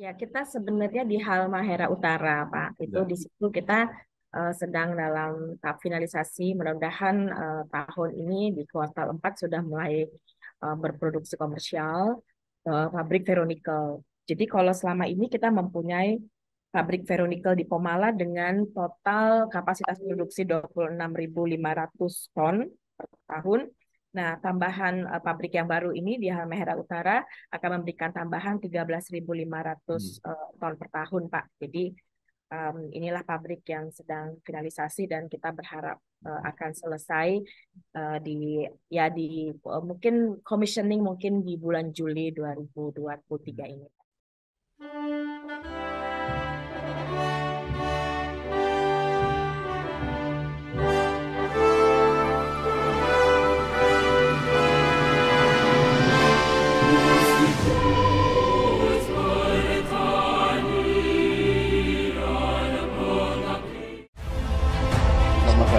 Ya, kita sebenarnya di Halmahera Utara, Pak. Itu ya. di situ kita uh, sedang dalam tahap finalisasi. Mudah-mudahan uh, tahun ini di kuartal 4 sudah mulai uh, berproduksi komersial uh, pabrik Veronical. Jadi kalau selama ini kita mempunyai pabrik Veronical di Pomala dengan total kapasitas produksi 26.500 ton per tahun Nah, tambahan uh, pabrik yang baru ini di Halmahera Utara akan memberikan tambahan 13.500 uh, hmm. eh, ton per tahun, Pak. Jadi um, inilah pabrik yang sedang finalisasi dan kita berharap uh, akan selesai uh, di ya di uh, mungkin commissioning mungkin di bulan Juli 2023 hmm. ini. Pak.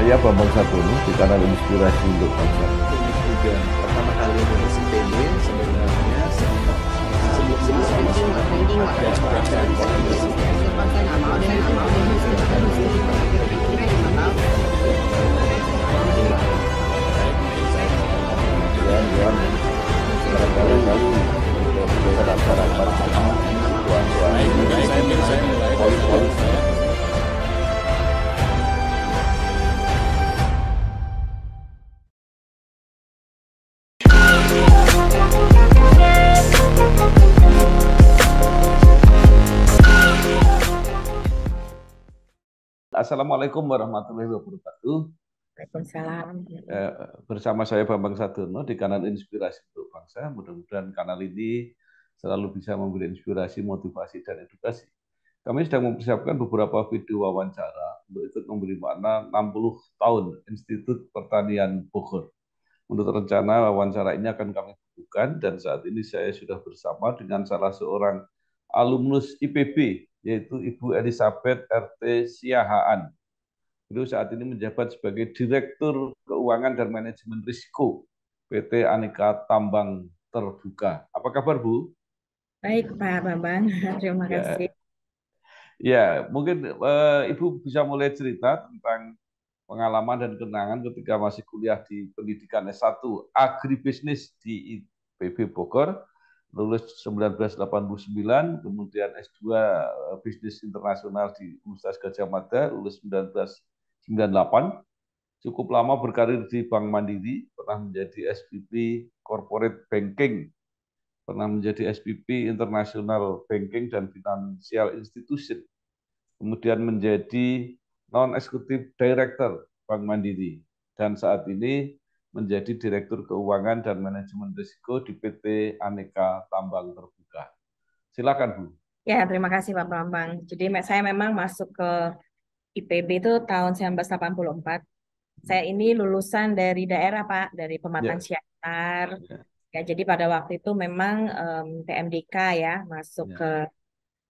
saya Bambang Satuni di kanal Inspirasi untuk Bangsa. Pertama kali mengisi TV sebenarnya Assalamualaikum warahmatullahi wabarakatuh. Waalaikumsalam. Eh, bersama saya Bambang Sadono di kanal Inspirasi untuk Bangsa. Mudah-mudahan kanal ini selalu bisa memberi inspirasi, motivasi, dan edukasi. Kami sedang mempersiapkan beberapa video wawancara untuk ikut memberi makna 60 tahun Institut Pertanian Bogor. Untuk rencana wawancara ini akan kami bukan dan saat ini saya sudah bersama dengan salah seorang alumnus IPB yaitu Ibu Elizabeth RT Siahaan. Beliau saat ini menjabat sebagai Direktur Keuangan dan Manajemen Risiko PT Aneka Tambang Terbuka. Apa kabar, Bu? Baik, Pak Bambang. Terima ya. kasih. Ya. Ya, mungkin uh, Ibu bisa mulai cerita tentang pengalaman dan kenangan ketika masih kuliah di pendidikan S1 agribisnis di IPB Bogor lulus 1989, kemudian S2 eh, bisnis internasional di Universitas Gajah Mada, lulus 1998. Cukup lama berkarir di Bank Mandiri, pernah menjadi SPP Corporate Banking, pernah menjadi SPP International Banking dan Financial Institution, kemudian menjadi Non-Executive Director Bank Mandiri. Dan saat ini menjadi Direktur Keuangan dan Manajemen Risiko di PT Aneka Tambang Terbuka. Silakan Bu. Ya, terima kasih Pak Bambang. Jadi saya memang masuk ke IPB itu tahun 1984. Saya ini lulusan dari daerah Pak, dari Pematang ya. Siantar. Ya. ya, jadi pada waktu itu memang um, PMDK ya masuk ya. ke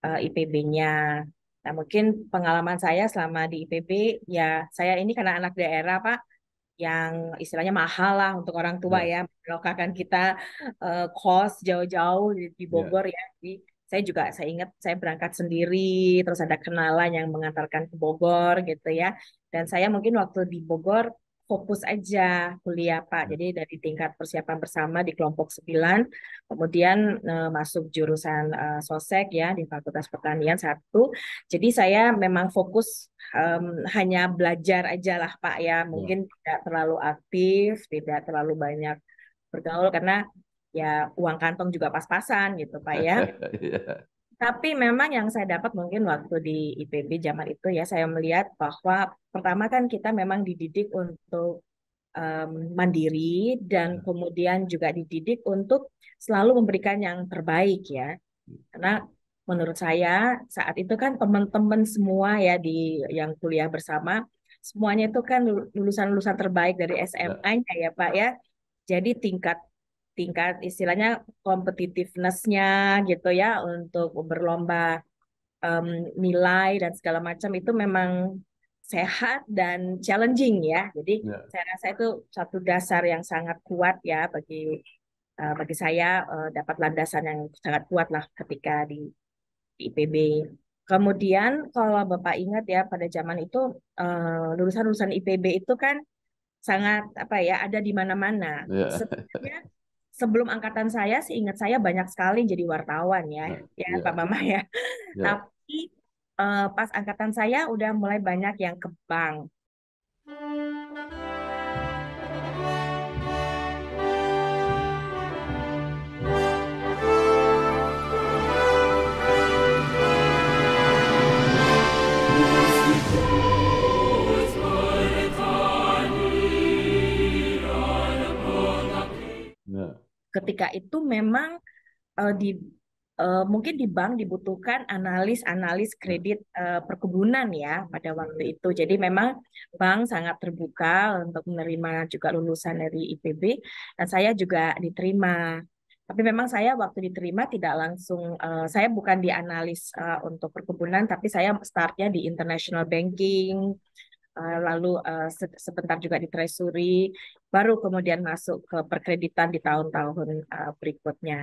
uh, eh, IPB-nya. Nah, mungkin pengalaman saya selama di IPB ya saya ini karena anak daerah, Pak yang istilahnya mahal lah untuk orang tua ya, ya melokakan kita uh, kos jauh-jauh di, ya. Bogor ya jadi saya juga saya ingat saya berangkat sendiri terus ada kenalan yang mengantarkan ke Bogor gitu ya dan saya mungkin waktu di Bogor fokus aja kuliah Pak. Hmm. Jadi dari tingkat persiapan bersama di kelompok 9, kemudian eh, masuk jurusan eh, sosek ya di Fakultas Pertanian satu. Jadi saya memang fokus um, hanya belajar aja lah Pak ya. Hmm. Mungkin ya. tidak terlalu aktif, tidak terlalu banyak bergaul karena ya uang kantong juga pas-pasan gitu Pak ya. Iya. Tapi memang yang saya dapat mungkin waktu di IPB zaman itu ya saya melihat bahwa pertama kan kita memang dididik untuk um, mandiri dan ya. kemudian juga dididik untuk selalu memberikan yang terbaik ya. Karena menurut saya saat itu kan teman-teman semua ya di yang kuliah bersama semuanya itu kan lulusan-lulusan terbaik dari ya. SMA-nya ya Pak ya. Jadi tingkat tingkat istilahnya competitiveness-nya gitu ya untuk berlomba um, nilai dan segala macam itu memang sehat dan challenging ya. Jadi yeah. saya rasa itu satu dasar yang sangat kuat ya bagi uh, bagi saya uh, dapat landasan yang sangat kuat lah ketika di, di IPB. Kemudian kalau Bapak ingat ya pada zaman itu lulusan-lulusan IPB itu kan sangat apa ya ada di mana-mana. Yeah. Sebenarnya sebelum angkatan saya ingat saya banyak sekali jadi wartawan ya, nah, ya, iya. ya Pak Mama ya. ya. Tapi uh, pas angkatan saya udah mulai banyak yang ke bank. Hmm. ketika itu memang uh, di uh, mungkin di bank dibutuhkan analis-analis hmm. kredit uh, perkebunan ya pada waktu hmm. itu. Jadi memang bank sangat terbuka untuk menerima juga lulusan dari IPB dan saya juga diterima. Tapi memang saya waktu diterima tidak langsung uh, saya bukan di analis uh, untuk perkebunan tapi saya startnya di international banking Eh, lalu eh, sebentar juga di treasury, baru kemudian masuk ke perkreditan di tahun-tahun eh, berikutnya.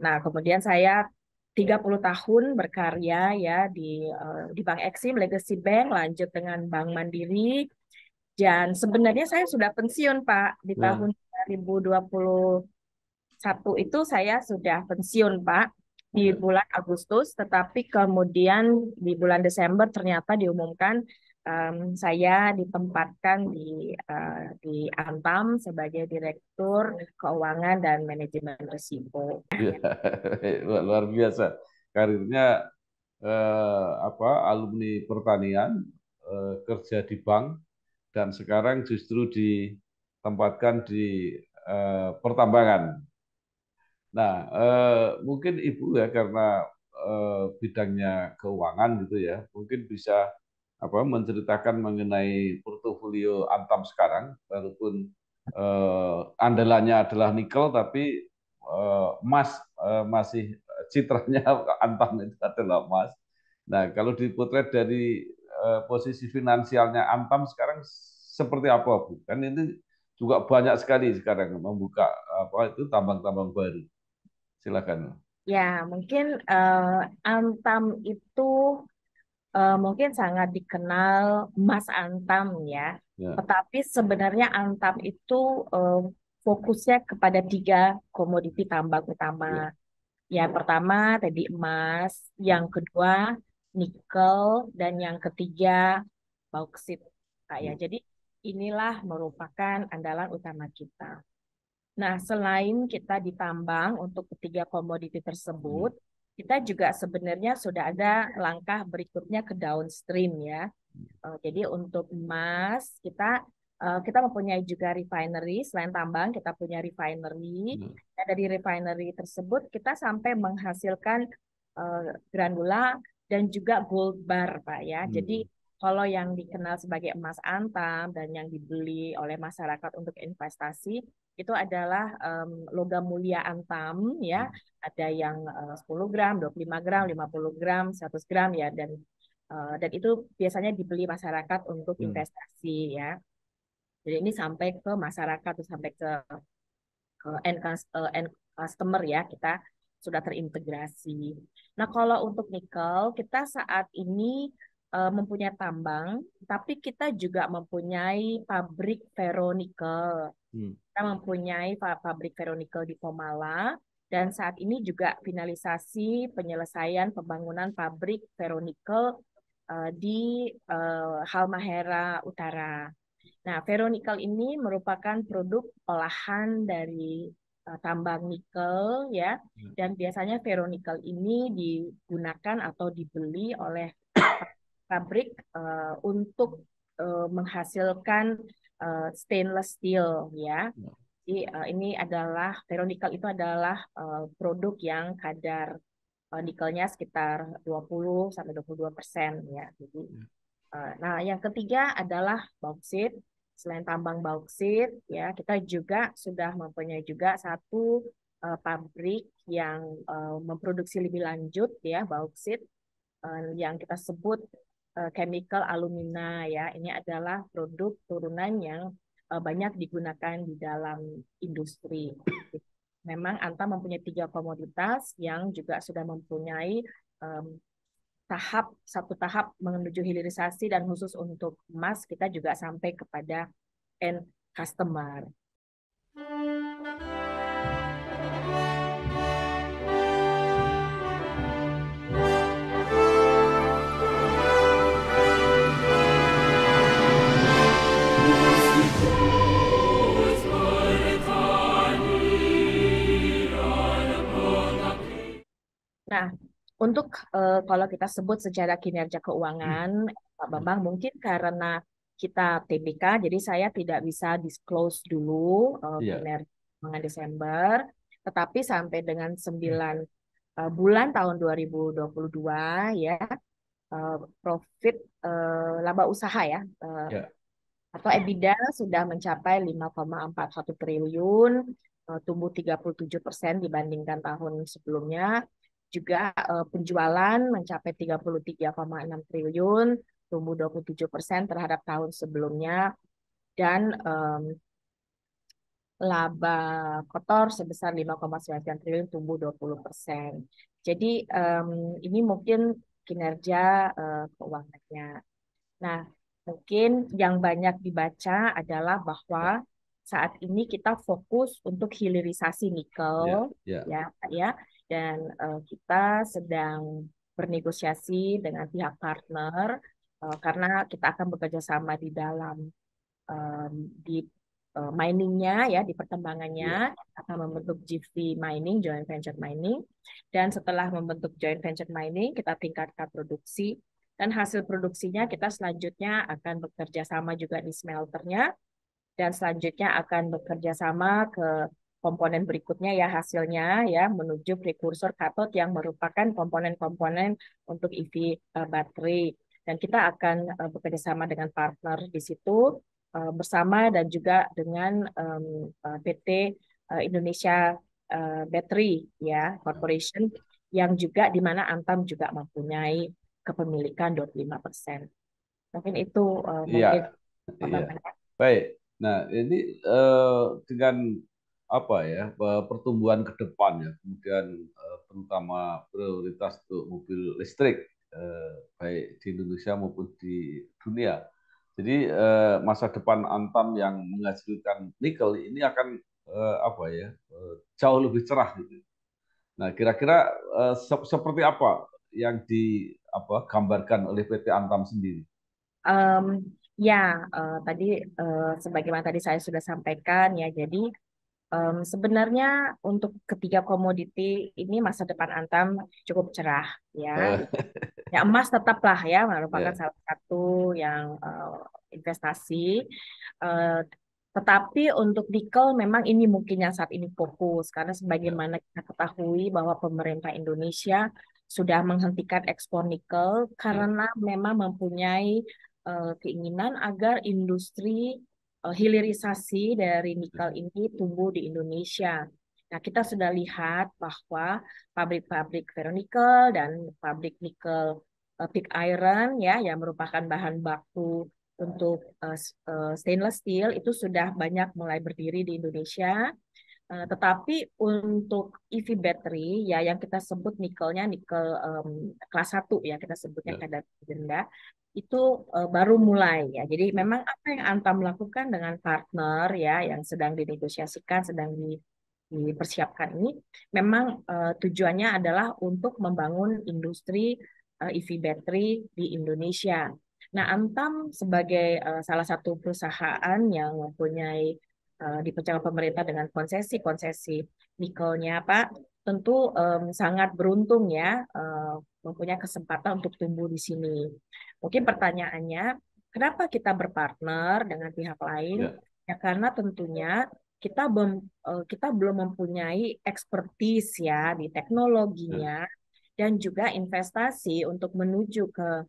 nah, kemudian saya 30 tahun berkarya ya di di Bank Eksim Legacy Bank lanjut dengan Bank Mandiri dan sebenarnya saya sudah pensiun Pak di nah. tahun 2021 itu saya sudah pensiun Pak di nah. bulan Agustus tetapi kemudian di bulan Desember ternyata diumumkan um, saya ditempatkan di uh, di Antam sebagai direktur keuangan dan manajemen resiko Ya, luar biasa karirnya uh, apa alumni pertanian uh, kerja di bank dan sekarang justru ditempatkan di uh, pertambangan. Nah eh, mungkin ibu ya karena bidangnya keuangan gitu ya mungkin bisa apa menceritakan mengenai portofolio Antam sekarang walaupun eh, andalannya adalah nikel tapi eh, emas eh, masih eh, citranya Antam itu adalah emas. Nah, kalau dipotret dari eh, posisi finansialnya Antam sekarang seperti apa, Bu? Kan ini juga banyak sekali sekarang membuka apa itu tambang-tambang baru. Silakan. Ya, mungkin uh, Antam itu uh, mungkin sangat dikenal Mas Antam ya. ya. Tetapi sebenarnya Antam itu uh, fokusnya kepada tiga komoditi tambang utama. Ya. Yang pertama tadi emas, yang kedua nikel, dan yang ketiga bauksit. Kak, nah, ya, ya. Jadi inilah merupakan andalan utama kita. Nah, selain kita ditambang untuk ketiga komoditi tersebut, hmm kita juga sebenarnya sudah ada langkah berikutnya ke downstream ya. Eh, jadi untuk emas kita eh, kita mempunyai juga refinery selain tambang kita punya refinery. Hmm. Nah, dari refinery tersebut kita sampai menghasilkan eh, granula dan juga gold bar pak ya. Hmm. Jadi kalau yang dikenal sebagai emas antam dan yang dibeli oleh masyarakat untuk investasi itu adalah um, logam mulia antam ya hmm. ada yang eh, uh, 10 gram 25 gram 50 gram 100 gram ya dan uh, dan itu biasanya dibeli masyarakat untuk hmm. investasi ya jadi ini sampai ke masyarakat sampai ke ke end, uh, end customer ya kita sudah terintegrasi. Nah kalau untuk nikel kita saat ini mempunyai tambang, tapi kita juga mempunyai pabrik ferronikel. Hmm. Kita mempunyai pabrik ferronikel di Pomala dan saat ini juga finalisasi penyelesaian pembangunan pabrik ferronikel uh, eh, di uh, Halmahera Utara. Nah, ferronikel ini merupakan produk olahan dari uh, tambang nikel ya hmm. dan biasanya ferronikel ini digunakan atau dibeli oleh pabrik uh, untuk uh, menghasilkan uh, stainless steel ya. ya. Jadi uh, ini adalah ferronikel itu adalah uh, produk yang kadar uh, nikelnya sekitar 20 sampai 22 persen ya. Jadi uh, nah yang ketiga adalah bauksit. Selain tambang bauksit ya kita juga sudah mempunyai juga satu uh, pabrik yang uh, memproduksi lebih lanjut ya bauksit uh, yang kita sebut Eh, chemical alumina ya. Ini adalah produk turunan yang eh, banyak digunakan di dalam industri. Memang Anta mempunyai tiga komoditas yang juga sudah mempunyai um, tahap satu tahap menuju hilirisasi dan khusus untuk emas kita juga sampai kepada end customer. Nah, untuk uh, kalau kita sebut secara kinerja keuangan, hmm. Pak Bambang mungkin karena kita TBK, jadi saya tidak bisa disclose dulu uh, eh, yeah. kinerja keuangan Desember, tetapi sampai dengan 9 hmm. uh, bulan tahun 2022 ya uh, profit uh, laba usaha ya, uh, yeah. atau EBITDA sudah mencapai 5,41 triliun, uh, tumbuh 37 persen dibandingkan tahun sebelumnya juga uh, penjualan mencapai 33,6 triliun, tumbuh 27 persen terhadap tahun sebelumnya, dan um, laba kotor sebesar 5,9 triliun, tumbuh 20 persen. Jadi um, ini mungkin kinerja uh, keuangannya. Nah, mungkin yang banyak dibaca adalah bahwa ya. saat ini kita fokus untuk hilirisasi nikel, yeah, yeah. ya, ya, ya, ya dan uh, kita sedang bernegosiasi dengan pihak partner uh, karena kita akan bekerja sama di dalam um, di uh, miningnya ya di perkembangannya iya. akan membentuk GV mining joint venture mining dan setelah membentuk joint venture mining kita tingkatkan produksi dan hasil produksinya kita selanjutnya akan bekerja sama juga di smelternya dan selanjutnya akan bekerja sama ke komponen berikutnya ya hasilnya ya menuju prekursor katod yang merupakan komponen-komponen untuk EV eh, baterai dan kita akan bekerjasama eh, bekerja sama dengan partner di situ eh, bersama dan juga dengan PT Indonesia Battery ya Corporation yang juga di mana Antam juga mempunyai kepemilikan 25 persen. Mungkin itu iya. mungkin ya. Ya. Baik. Nah ini dengan apa ya pertumbuhan ke depan ya kemudian e, terutama prioritas untuk mobil listrik e, baik di Indonesia maupun di dunia jadi e, masa depan Antam yang menghasilkan nikel ini akan apa ya jauh lebih cerah gitu nah kira-kira seperti apa yang di apa gambarkan oleh PT Antam sendiri um, ya uh, tadi uh, sebagaimana tadi saya sudah sampaikan ya jadi Um, sebenarnya untuk ketiga komoditi ini masa depan Antam cukup cerah ya. Eh. ya emas tetaplah ya merupakan yeah. salah satu yang uh, investasi. Uh, tetapi untuk nikel memang ini mungkin yang saat ini fokus karena sebagaimana ya. kita ketahui bahwa pemerintah Indonesia sudah menghentikan ekspor nikel ya. karena memang mempunyai uh, keinginan agar industri Eh, hilirisasi dari nikel ini tumbuh di Indonesia. Nah, kita sudah lihat bahwa pabrik-pabrik ferronikel dan pabrik nikel uh, pig iron ya yang merupakan bahan baku untuk eh, stainless steel itu sudah banyak mulai berdiri di Indonesia. tetapi untuk EV battery ya yang kita sebut nikelnya nikel um, kelas 1 ya kita sebutnya iya. kadar rendah itu uh, baru mulai ya. Jadi memang apa yang Antam lakukan dengan partner ya yang sedang dinegosiasikan, sedang di, dipersiapkan ini memang uh, tujuannya adalah untuk membangun industri uh, eh, EV battery di Indonesia. Nah, Antam sebagai uh, salah satu perusahaan yang mempunyai uh, dipercaya pemerintah dengan konsesi konsesi nikelnya Pak tentu um, sangat beruntung ya um, mempunyai kesempatan untuk tumbuh di sini. Mungkin pertanyaannya, kenapa kita berpartner dengan pihak lain? Ya, ya karena tentunya kita belum e, kita belum mempunyai expertise ya di teknologinya ya. dan juga investasi untuk menuju ke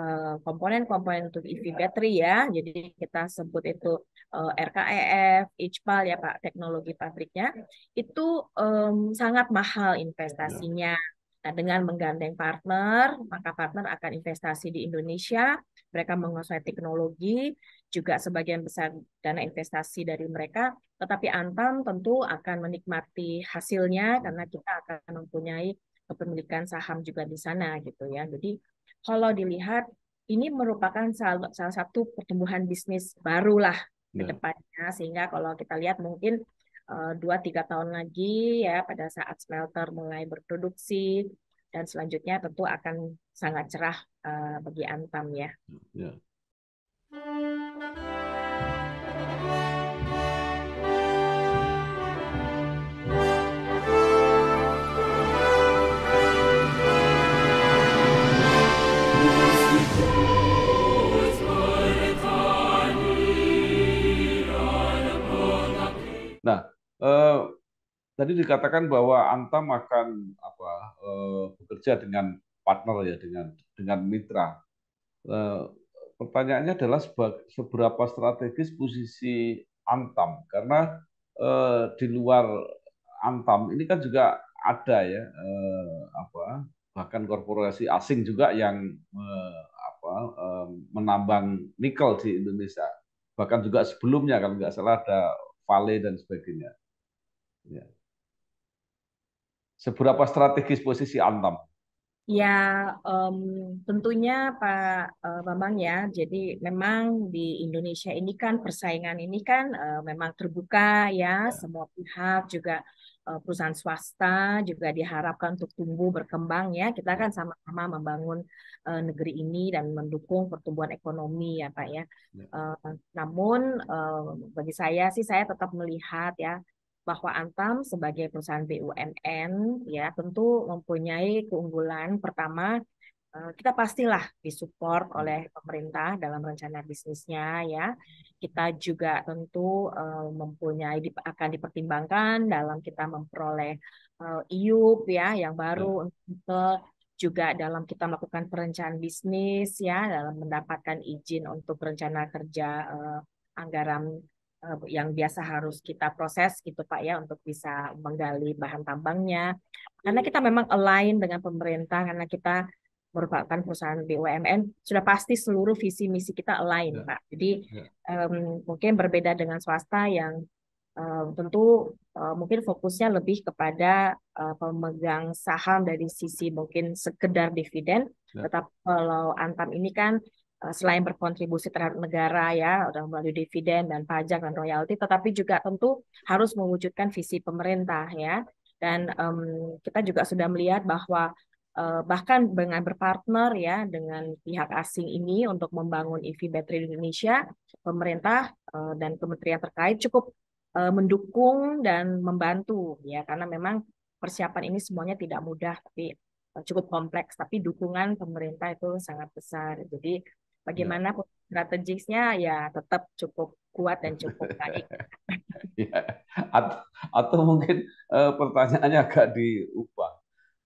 Eh, komponen-komponen untuk EV battery ya. Jadi kita sebut itu uh, eh, RKEF, HPAL ya Pak, teknologi pabriknya. Itu um, sangat mahal investasinya. Nah, dengan menggandeng partner, maka partner akan investasi di Indonesia. Mereka menguasai teknologi, juga sebagian besar dana investasi dari mereka. Tetapi Antam tentu akan menikmati hasilnya karena kita akan mempunyai kepemilikan saham juga di sana gitu ya. Jadi kalau dilihat ini merupakan salah, salah satu pertumbuhan bisnis barulah ya. ke depannya sehingga kalau kita lihat mungkin eh, dua uh, tiga tahun lagi ya pada saat smelter mulai berproduksi dan selanjutnya tentu akan sangat cerah uh, bagi Antam ya. ya. Eh, tadi dikatakan bahwa Antam akan apa eh, bekerja dengan partner ya dengan dengan mitra. Eh, pertanyaannya adalah seberapa strategis posisi Antam karena eh, di luar Antam ini kan juga ada ya eh, apa bahkan korporasi asing juga yang eh, apa eh, menambang nikel di Indonesia bahkan juga sebelumnya kalau nggak salah ada Vale dan sebagainya Ya. Seberapa strategis posisi Antam? Ya, um, tentunya Pak uh, Bambang ya. Jadi memang di Indonesia ini kan persaingan ini kan uh, memang terbuka ya. ya, semua pihak juga uh, perusahaan swasta juga diharapkan untuk tumbuh berkembang ya. Kita ya. kan sama-sama membangun uh, negeri ini dan mendukung pertumbuhan ekonomi ya Pak ya. ya. Uh, namun uh, bagi saya sih saya tetap melihat ya bahwa Antam sebagai perusahaan BUMN ya tentu mempunyai keunggulan pertama eh, kita pastilah disupport hmm. oleh pemerintah dalam rencana bisnisnya ya. Kita juga tentu eh, mempunyai akan dipertimbangkan dalam kita memperoleh eh, IUP ya yang baru hmm. untuk juga dalam kita melakukan perencanaan bisnis ya dalam mendapatkan izin untuk rencana kerja anggaran Eh, yang biasa harus kita proses gitu Pak ya untuk bisa menggali bahan tambangnya. Karena kita memang align dengan pemerintah karena kita merupakan perusahaan BUMN sudah pasti seluruh visi misi kita align ya. Pak. Jadi ya. um, mungkin berbeda dengan swasta yang um, tentu uh, mungkin fokusnya lebih kepada uh, pemegang saham dari sisi mungkin sekedar dividen. Ya. Tetap kalau Antam ini kan Eh, selain berkontribusi terhadap negara ya melalui dividen dan pajak dan royalti tetapi juga tentu harus mewujudkan visi pemerintah ya dan um, kita juga sudah melihat bahwa uh, bahkan dengan berpartner ya dengan pihak asing ini untuk membangun EV battery di Indonesia pemerintah uh, dan kementerian terkait cukup uh, mendukung dan membantu ya karena memang persiapan ini semuanya tidak mudah tapi cukup kompleks tapi dukungan pemerintah itu sangat besar jadi Iya. Bagaimana yeah. strategisnya ya tetap cukup kuat dan cukup baik. ya. atau, atau mungkin uh, pertanyaannya agak diubah.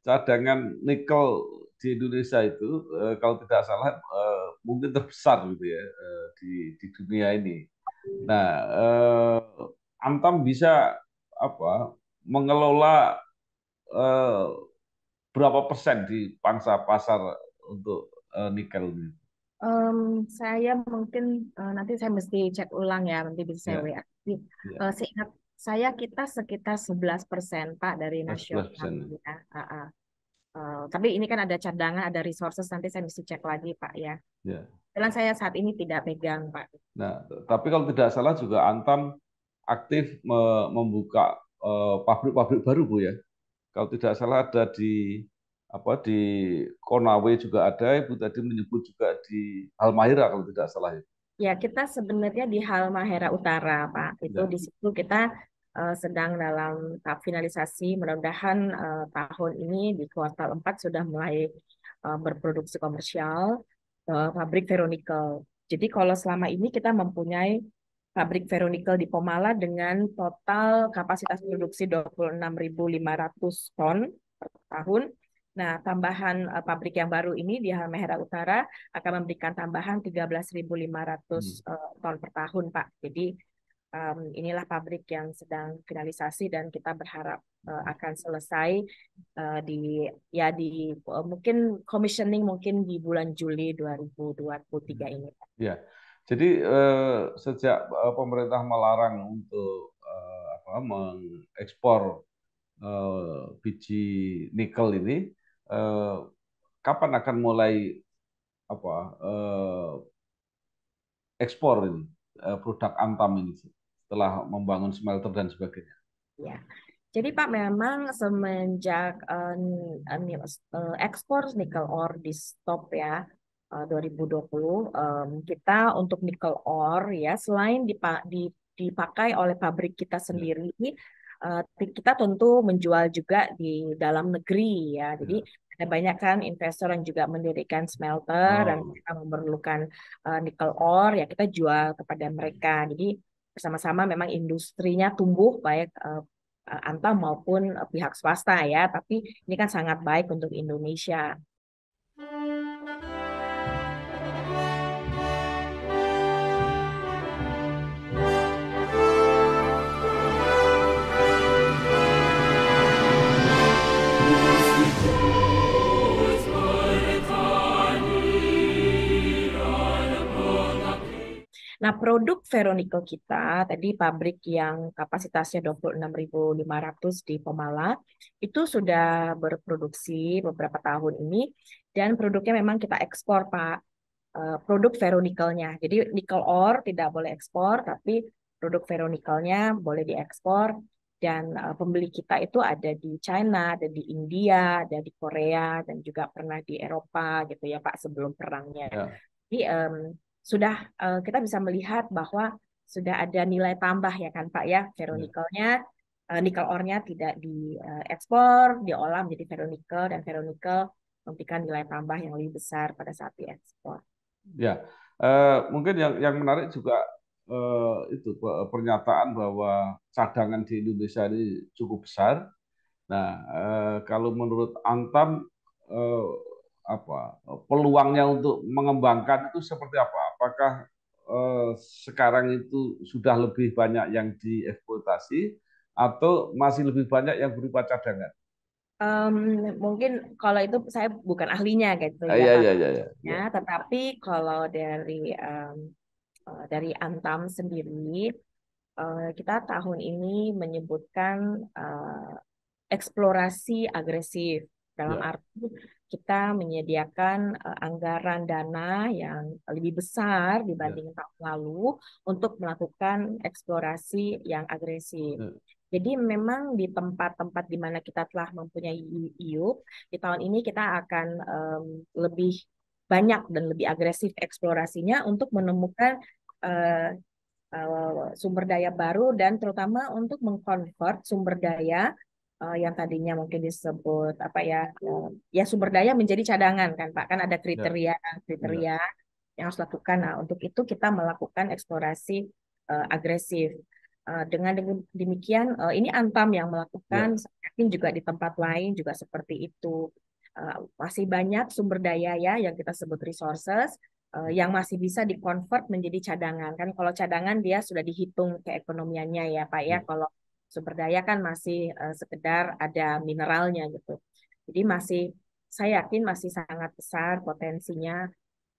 Cadangan nikel di Indonesia itu uh, kalau tidak salah uh, mungkin terbesar gitu ya uh, di di dunia ini. Nah, uh, Antam bisa apa mengelola uh, berapa persen di pangsa pasar untuk uh, nikel ini? Um, saya mungkin uh, nanti saya mesti cek ulang ya, nanti bisa saya yeah. Ya. Ya. uh, seingat saya kita sekitar 11 persen Pak dari oh, nasional. Ya. Uh, uh. Uh, tapi ini kan ada cadangan, ada resources nanti saya mesti cek lagi Pak ya. Yeah. Ya. Jalan saya saat ini tidak pegang Pak. Nah, tapi kalau tidak salah juga Antam aktif membuka eh, pabrik-pabrik uh, baru Bu ya. Kalau tidak salah ada di apa di Konawe juga ada, Ibu tadi menyebut juga di Halmahera kalau tidak salah ya. Ya, kita sebenarnya di Halmahera Utara, Pak. Itu ya. di situ kita uh, sedang dalam tahap finalisasi. Mudah-mudahan uh, tahun ini di kuartal 4 sudah mulai uh, berproduksi komersial uh, pabrik Veronikel Jadi kalau selama ini kita mempunyai pabrik Veronikel di Pomala dengan total kapasitas produksi 26.500 ton per tahun Nah, tambahan uh, pabrik yang baru ini di Halmahera Utara akan memberikan tambahan 13.500 uh, hmm. eh, ton per tahun, Pak. Jadi um, inilah pabrik yang sedang finalisasi dan kita berharap uh, akan selesai uh, di ya di uh, mungkin commissioning mungkin di bulan Juli 2023 hmm. ini. Pak. Ya. Jadi uh, sejak uh, pemerintah melarang untuk uh, apa mengekspor uh, biji nikel ini Eh, kapan akan mulai apa eh, ekspor ini eh, produk Antam ini setelah membangun smelter dan sebagainya? Ya. Jadi Pak memang semenjak uh, ekspor nikel ore di stop ya uh, 2020 um, kita untuk nikel ore ya selain dipa dipakai oleh pabrik kita ya. sendiri ya uh, kita tentu menjual juga di dalam negeri ya. Jadi yeah. ada banyak kan investor yang juga mendirikan smelter oh. dan mereka memerlukan uh, nikel ore ya kita jual kepada mereka. Jadi bersama-sama memang industrinya tumbuh baik uh, eh, Anta maupun pihak swasta ya, tapi ini kan sangat baik untuk Indonesia. Nah, produk Veronico kita tadi pabrik yang kapasitasnya 26.500 di Pemala itu sudah berproduksi beberapa tahun ini dan produknya memang kita ekspor Pak eh, produk veronikelnya. Jadi nikel ore tidak boleh ekspor tapi produk veronikelnya boleh diekspor dan eh, pembeli kita itu ada di China, ada di India, ada di Korea dan juga pernah di Eropa gitu ya Pak sebelum perangnya. Ya. Jadi um, sudah uh, kita bisa melihat bahwa sudah ada nilai tambah ya kan Pak ya ferronikelnya uh, eh, nikel ornya tidak diekspor, eh, uh, diolah menjadi ferronikel dan ferronikel memberikan nilai tambah yang lebih besar pada saat diekspor. Ya, uh, mungkin yang yang menarik juga uh, itu pernyataan bahwa cadangan di Indonesia ini cukup besar. Nah, uh, kalau menurut Antam apa eh, peluangnya untuk mengembangkan itu seperti apa? Apakah eh, sekarang itu sudah lebih banyak yang dieksploitasi atau masih lebih banyak yang berupa cadangan? Um, mungkin kalau itu saya bukan ahlinya gitu ah, ya, iya, iya, iya, iya. iya. Ya, tetapi kalau dari um, dari Antam sendiri eh, kita tahun ini menyebutkan uh, eksplorasi agresif dalam yeah. arti kita menyediakan anggaran dana yang lebih besar dibanding yeah. tahun lalu untuk melakukan eksplorasi yang agresif. Yeah. Jadi memang di tempat-tempat di mana kita telah mempunyai IUP, di tahun ini kita akan um, lebih banyak dan lebih agresif eksplorasinya untuk menemukan uh, sumber daya baru dan terutama untuk mengkonvert sumber daya uh, yang tadinya mungkin disebut apa ya uh, ya sumber daya menjadi cadangan kan Pak kan ada iya. kriteria kriteria ya. yang harus dilakukan nah untuk itu kita melakukan eksplorasi uh, agresif uh, dengan demikian uh, ini Antam yang melakukan ya. yakin juga di tempat lain juga seperti itu uh, masih banyak sumber daya ya yang kita sebut resources yang masih bisa dikonvert menjadi cadangan kan kalau cadangan dia sudah dihitung keekonomiannya ya Pak ya, ya. kalau sumber daya kan masih uh, sekedar ada mineralnya gitu. Jadi masih saya yakin masih sangat besar potensinya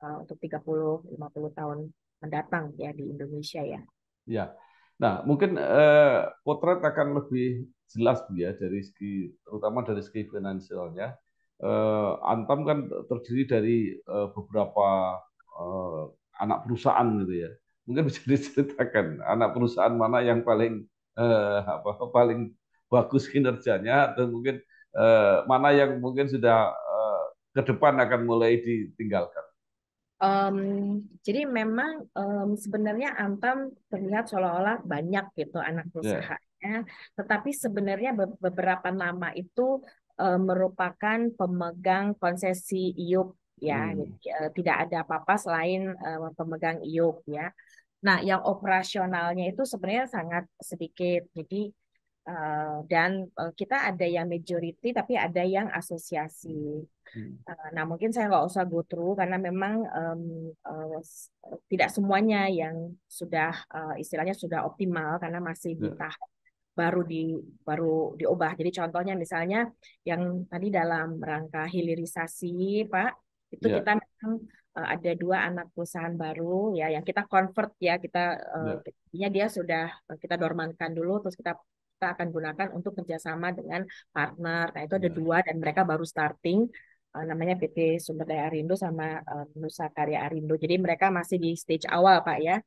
uh, untuk 30 50 tahun mendatang ya di Indonesia ya. Ya. Nah, mungkin uh, potret akan lebih jelas Bu ya dari segi terutama dari segi finansialnya. Uh, Antam kan terdiri dari uh, beberapa uh, anak perusahaan gitu ya. Mungkin bisa diceritakan anak perusahaan mana yang paling eh, apa paling bagus kinerjanya atau mungkin eh, mana yang mungkin sudah eh, ke depan akan mulai ditinggalkan? Um, jadi memang um, sebenarnya Antam terlihat seolah-olah banyak gitu anak perusahaannya, ya. yeah. tetapi sebenarnya beberapa nama itu uh, merupakan pemegang konsesi IUP ya, hmm. Eh, tidak ada apa-apa selain uh, pemegang IUP ya. Nah, yang operasionalnya itu sebenarnya sangat sedikit. Jadi eh, dan eh, kita ada yang majority tapi ada yang asosiasi. Hmm. Eh, nah, mungkin saya nggak usah go through karena memang um, uh, tidak semuanya yang sudah uh, istilahnya sudah optimal karena masih di ya. tahap baru di baru diubah. Jadi contohnya misalnya yang tadi dalam rangka hilirisasi, Pak, itu yeah. kita memang uh, ada dua anak perusahaan baru ya yang kita convert ya kita uh, ya. dia sudah eh, kita dormankan dulu terus kita kita akan gunakan untuk kerjasama dengan partner. Nah itu ada ya. dua dan mereka baru starting uh, namanya PT Sumber Daya Arindo sama uh, Nusa Karya Arindo. Jadi mereka masih di stage awal pak ya.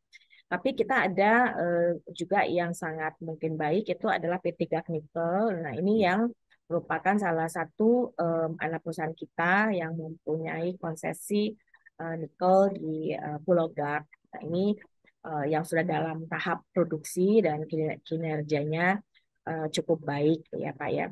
Tapi kita ada uh, juga yang sangat mungkin baik itu adalah PT Gagnikel. Nah ini ya. yang merupakan salah satu um, anak perusahaan kita yang mempunyai konsesi uh, nikel di uh, Pulau Gak. Nah, ini uh, yang sudah dalam tahap produksi dan kinerjanya uh, cukup baik ya Pak ya.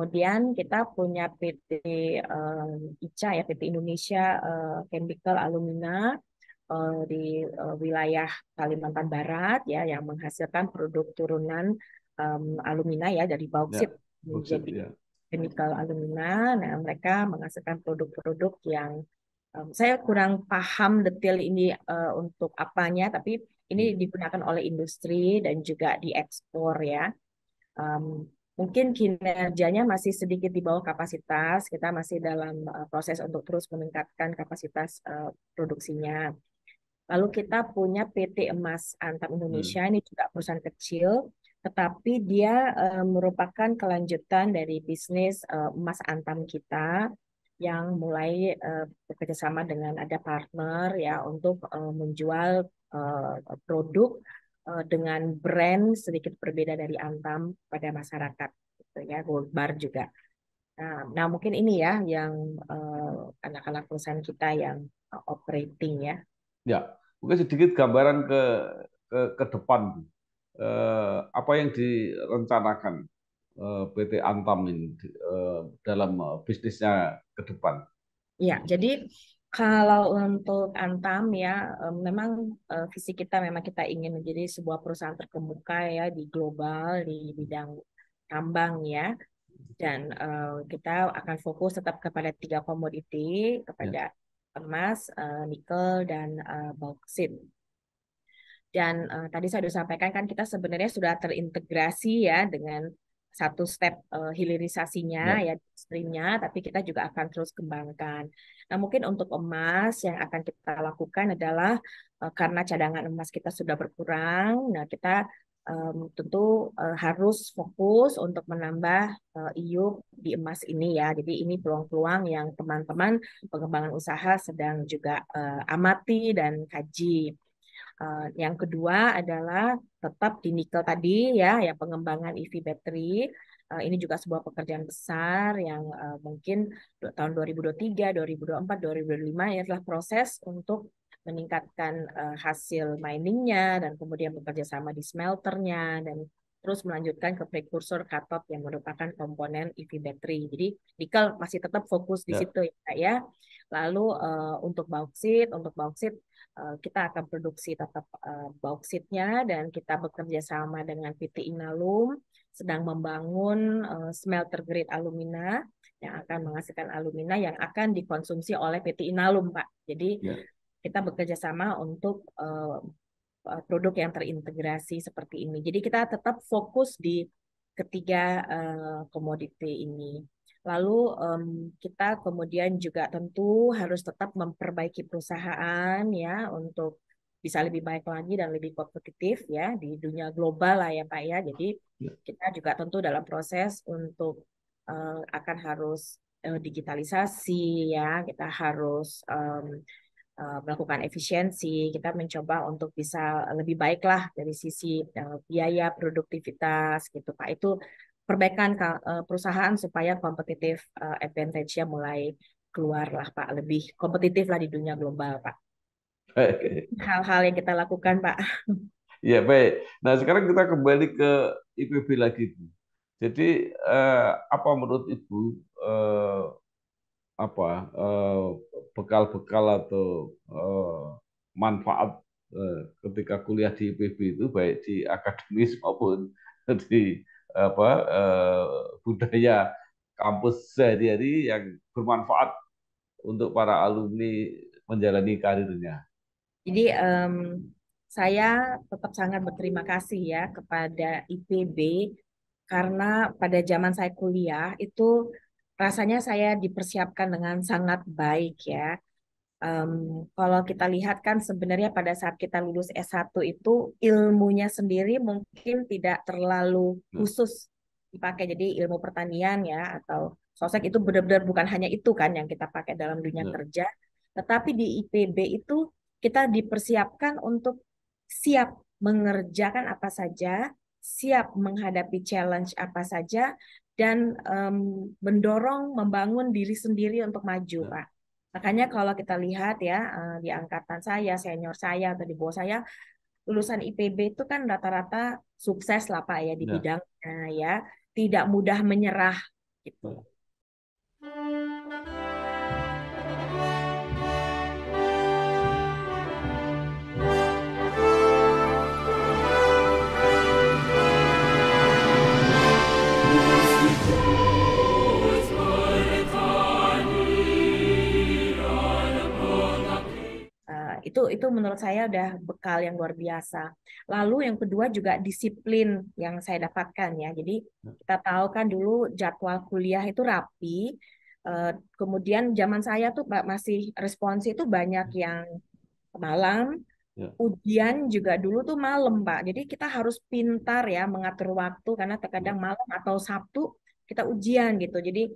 Kemudian kita punya PT uh, eh, ICA ya PT Indonesia uh, Chemical Alumina uh, di uh, wilayah Kalimantan Barat ya yang menghasilkan produk turunan um, alumina ya dari bauksit ya, menjadi ya. chemical alumina. Nah mereka menghasilkan produk-produk yang um, saya kurang paham detail ini uh, untuk apanya tapi ini hmm. digunakan oleh industri dan juga diekspor ya. Um, mungkin kinerjanya masih sedikit di bawah kapasitas, kita masih dalam uh, proses untuk terus meningkatkan kapasitas uh, produksinya. Lalu kita punya PT Emas Antam Indonesia, hmm. ini juga perusahaan kecil, tetapi dia uh, merupakan kelanjutan dari bisnis uh, emas Antam kita yang mulai uh, bekerjasama dengan ada partner ya untuk uh, menjual uh, produk Eh, dengan brand sedikit berbeda dari Antam pada masyarakat gitu ya Gold juga. Nah, nah mungkin ini ya yang eh, anak-anak perusahaan kita yang eh, operating ya. Ya, mungkin sedikit gambaran ke ke, ke depan uh, apa yang direncanakan uh, PT Antam ini uh, dalam bisnisnya ke depan. Ya, jadi kalau untuk Antam ya, memang eh, visi kita memang kita ingin menjadi sebuah perusahaan terkemuka ya di global di bidang tambang ya. Dan uh, kita akan fokus tetap kepada tiga komoditi, kepada ya. emas, uh, nikel dan uh, bauksit. Dan uh, tadi saya sudah sampaikan kan kita sebenarnya sudah terintegrasi ya dengan satu step uh, hilirisasinya ya, ya streamnya, tapi kita juga akan terus kembangkan. Nah, mungkin untuk emas yang akan kita lakukan adalah uh, karena cadangan emas kita sudah berkurang, nah kita um, tentu uh, harus fokus untuk menambah uh, IUP di emas ini ya. Jadi ini peluang-peluang yang teman-teman pengembangan usaha sedang juga uh, amati dan kaji. Uh, yang kedua adalah tetap di nikel tadi ya, ya pengembangan EV battery. Eh, ini juga sebuah pekerjaan besar yang eh, mungkin tahun 2023, 2024, 2025 ini adalah proses untuk meningkatkan eh, hasil miningnya dan kemudian bekerja sama di smelternya dan terus melanjutkan ke prekursor katot yang merupakan komponen EV battery. Jadi nikel masih tetap fokus di ya. situ ya. ya. Lalu uh, untuk bauksit, untuk bauksit kita akan produksi tetap uh, bauksitnya dan kita bekerja sama dengan PT Inalum sedang membangun eh, smelter grade alumina yang akan menghasilkan alumina yang akan dikonsumsi oleh PT Inalum, Pak. Jadi ya. kita bekerja sama untuk eh, eh, produk yang terintegrasi seperti ini. Jadi kita tetap fokus di ketiga komoditi ini. Lalu um, kita kemudian juga tentu harus tetap memperbaiki perusahaan ya untuk bisa lebih baik lagi dan lebih kompetitif ya di dunia global lah ya Pak ya. Jadi ya. kita juga tentu dalam proses untuk uh, akan harus uh, digitalisasi ya, kita harus um, melakukan efisiensi, kita mencoba untuk bisa lebih baik lah dari sisi biaya, produktivitas gitu Pak. Itu perbaikan uh, perusahaan supaya kompetitif uh, advantage-nya mulai keluar lah Pak, lebih kompetitif lah di dunia global Pak hal-hal yang kita lakukan, Pak. Ya baik. Nah sekarang kita kembali ke IPB lagi. Jadi eh, apa menurut Ibu eh, apa eh, bekal-bekal eh, atau eh, manfaat eh, ketika kuliah di IPB itu baik di akademis maupun di apa eh, budaya kampus sehari-hari yang bermanfaat untuk para alumni menjalani karirnya. Jadi um, saya tetap sangat berterima kasih ya kepada IPB karena pada zaman saya kuliah itu rasanya saya dipersiapkan dengan sangat baik ya. Um, kalau kita lihat kan sebenarnya pada saat kita lulus S1 itu ilmunya sendiri mungkin tidak terlalu hmm. khusus dipakai. Jadi ilmu pertanian ya atau sosek itu benar-benar bukan hanya itu kan yang kita pakai dalam dunia ya. kerja. Tetapi di IPB itu kita dipersiapkan untuk siap mengerjakan apa saja, siap menghadapi challenge apa saja, dan um, mendorong membangun diri sendiri untuk maju, Pak. Makanya kalau kita lihat ya eh, di angkatan saya, senior saya atau di bawah saya, lulusan IPB itu kan rata-rata sukses lah Pak ya di ya. bidangnya ya, tidak mudah menyerah gitu. Ya. itu itu menurut saya udah bekal yang luar biasa lalu yang kedua juga disiplin yang saya dapatkan ya jadi hmm. kita tahu kan dulu jadwal kuliah itu rapi eh, kemudian zaman saya tuh masih responsi itu banyak hmm. yang malam ya. Ujian juga dulu tuh malam, Pak. Jadi kita harus pintar ya mengatur waktu karena terkadang hmm. malam atau Sabtu kita ujian gitu. Jadi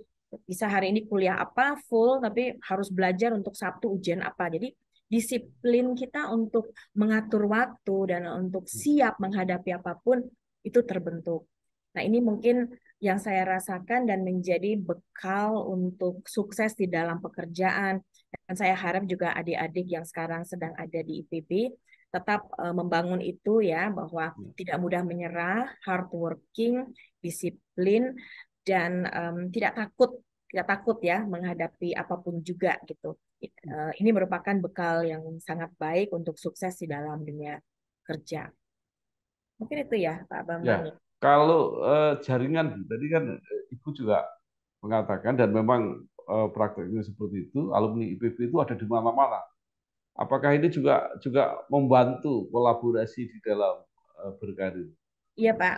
bisa hari ini kuliah apa full tapi harus belajar untuk Sabtu ujian apa. Jadi disiplin kita untuk mengatur waktu dan untuk hmm. siap menghadapi apapun itu terbentuk. Nah, ini mungkin yang saya rasakan dan menjadi bekal untuk sukses di dalam pekerjaan. Dan saya harap juga adik-adik yang sekarang sedang ada di IPB tetap eh, membangun itu ya bahwa hmm. tidak mudah menyerah, hardworking, disiplin dan um, tidak takut tidak ya takut ya menghadapi apapun juga gitu. Eh, ini merupakan bekal yang sangat baik untuk sukses di dalam dunia kerja. Mungkin itu ya Pak Bambang. Ya, ya. kalau eh, jaringan tadi kan eh, Ibu juga mengatakan dan memang prakteknya seperti itu, alumni IPB itu ada di mana-mana. Apakah ini juga juga membantu kolaborasi di dalam berkarir? Iya Pak,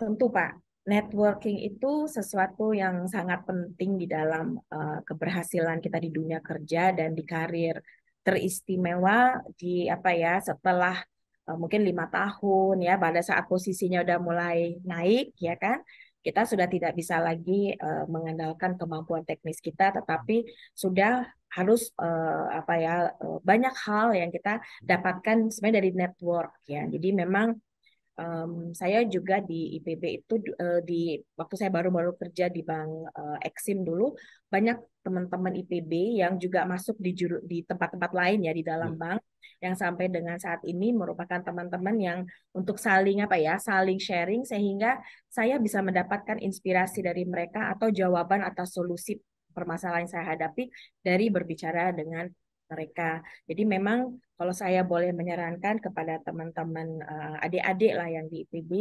tentu Pak networking itu sesuatu yang sangat penting di dalam uh, keberhasilan kita di dunia kerja dan di karir teristimewa di apa ya setelah uh, mungkin lima tahun ya pada saat posisinya udah mulai naik ya kan kita sudah tidak bisa lagi uh, mengandalkan kemampuan teknis kita tetapi sudah harus uh, apa ya uh, banyak hal yang kita dapatkan sebenarnya dari network ya jadi memang um, saya juga di IPB itu uh, di waktu saya baru-baru kerja di Bank uh, eh, Exim dulu banyak teman-teman IPB yang juga masuk di juru, di tempat-tempat lain ya di dalam hmm. bank yang sampai dengan saat ini merupakan teman-teman yang untuk saling apa ya saling sharing sehingga saya bisa mendapatkan inspirasi dari mereka atau jawaban atas solusi permasalahan yang saya hadapi dari berbicara dengan mereka. Jadi memang kalau saya boleh menyarankan kepada teman-teman eh, adik-adik lah yang di IPB,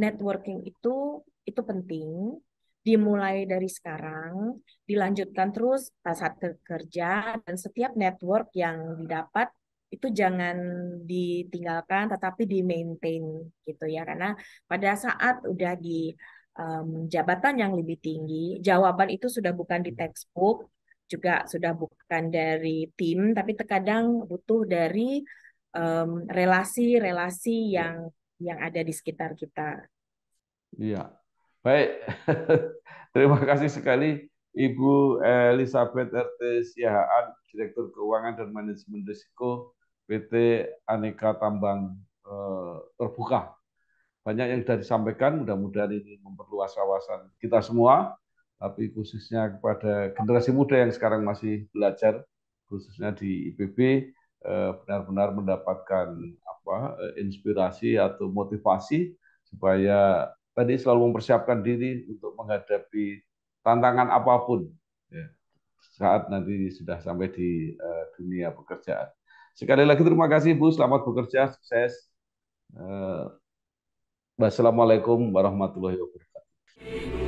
networking itu itu penting dimulai dari sekarang, dilanjutkan terus saat kerja dan setiap network yang didapat itu jangan ditinggalkan tetapi di maintain gitu ya karena pada saat udah di um, jabatan yang lebih tinggi jawaban itu sudah bukan di textbook juga sudah bukan dari tim, tapi terkadang butuh dari relasi-relasi um, iya. yang yang ada di sekitar kita. Iya, baik. Terima kasih sekali Ibu Elizabeth RT Siahaan, Direktur Keuangan dan Manajemen Risiko PT Aneka Tambang eh, Terbuka. Banyak yang sudah disampaikan, mudah-mudahan ini memperluas wawasan kita semua tapi khususnya kepada generasi muda yang sekarang masih belajar khususnya di IPB eh, benar-benar mendapatkan apa eh, inspirasi atau motivasi supaya tadi selalu mempersiapkan diri untuk menghadapi tantangan apapun ya, saat nanti sudah sampai di uh, dunia pekerjaan. Sekali lagi terima kasih Bu, selamat bekerja, sukses. Uh, Wassalamualaikum warahmatullahi wabarakatuh.